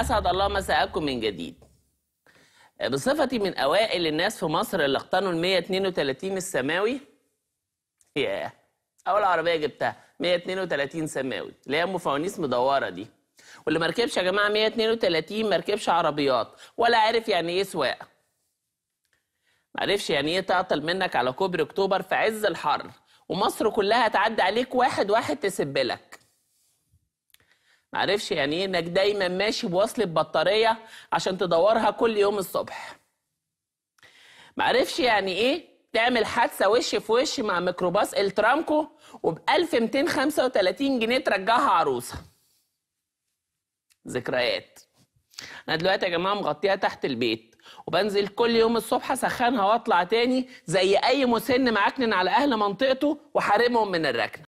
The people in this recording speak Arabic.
أسعد الله مساءكم من جديد بصفتي من أوائل الناس في مصر اللي اقتنوا ال 132 السماوي يا أول عربية جبتها 132 سماوي اللي هي أم فوانيس مدورة دي واللي مركبش يا جماعة 132 مركبش عربيات ولا عارف يعني إيه سواقة معرفش يعني إيه تعطل منك على كوبري أكتوبر في عز الحر ومصر كلها تعدي عليك واحد واحد تسبلك معرفش يعني ايه انك دايما ماشي بوصلة بطارية عشان تدورها كل يوم الصبح معرفش يعني ايه تعمل حادثه وش في وش مع ميكروباص الترامكو وب 1235 جنيه ترجعها عروسه. ذكريات. انا دلوقتي يا جماعه مغطيها تحت البيت وبنزل كل يوم الصبح اسخنها واطلع تاني زي اي مسن معكنن على اهل منطقته وحارمهم من الركنه.